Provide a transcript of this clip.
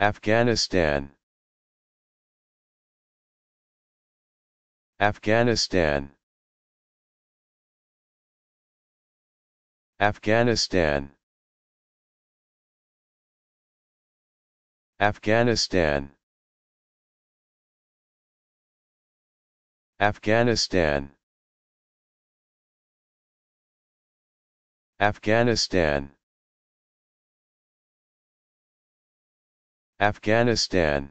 Afghanistan Afghanistan Afghanistan Afghanistan Afghanistan Afghanistan Afghanistan